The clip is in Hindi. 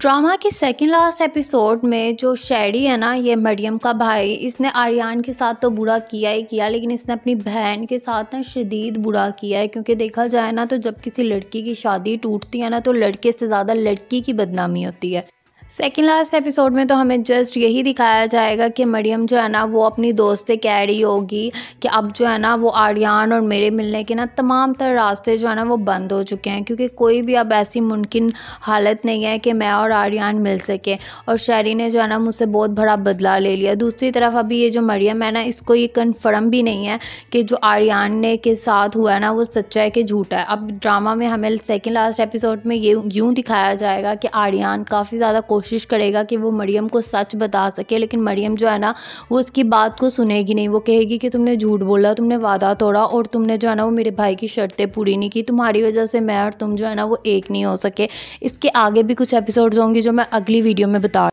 ड्रामा के सेकंड लास्ट एपिसोड में जो शैडी है ना ये मरियम का भाई इसने आर्यन के साथ तो बुरा किया ही किया लेकिन इसने अपनी बहन के साथ ना शदीद बुरा किया है क्योंकि देखा जाए ना तो जब किसी लड़की की शादी टूटती है ना तो लड़के से ज़्यादा लड़की की बदनामी होती है सेकेंड लास्ट एपिसोड में तो हमें जस्ट यही दिखाया जाएगा कि मरियम जो है ना वो अपनी दोस्त से कह रही होगी कि अब जो है ना वो आर्यान और मेरे मिलने के ना तमाम तर रास्ते जो है ना वो बंद हो चुके हैं क्योंकि कोई भी अब ऐसी मुमकिन हालत नहीं है कि मैं और आर्यान मिल सके और शहरी ने जो है ना मुझसे बहुत बड़ा बदला ले लिया दूसरी तरफ अभी ये जो मरियम है ना इसको ये कन्फर्म भी नहीं है कि जो आर्यान ने के साथ हुआ है ना वो सच्चा है कि झूठा है अब ड्रामा में हमें सेकेंड लास्ट एपिसोड में ये यूँ दिखाया जाएगा कि आर्यान काफ़ी ज़्यादा कोशिश करेगा कि वो मरियम को सच बता सके लेकिन मरियम जो है ना वो उसकी बात को सुनेगी नहीं वो कहेगी कि तुमने झूठ बोला तुमने वादा तोड़ा और तुमने जो है ना वो मेरे भाई की शर्तें पूरी नहीं की तुम्हारी वजह से मैं और तुम जो है ना वो एक नहीं हो सके इसके आगे भी कुछ एपिसोड्स होंगे जो मैं अगली वीडियो में बता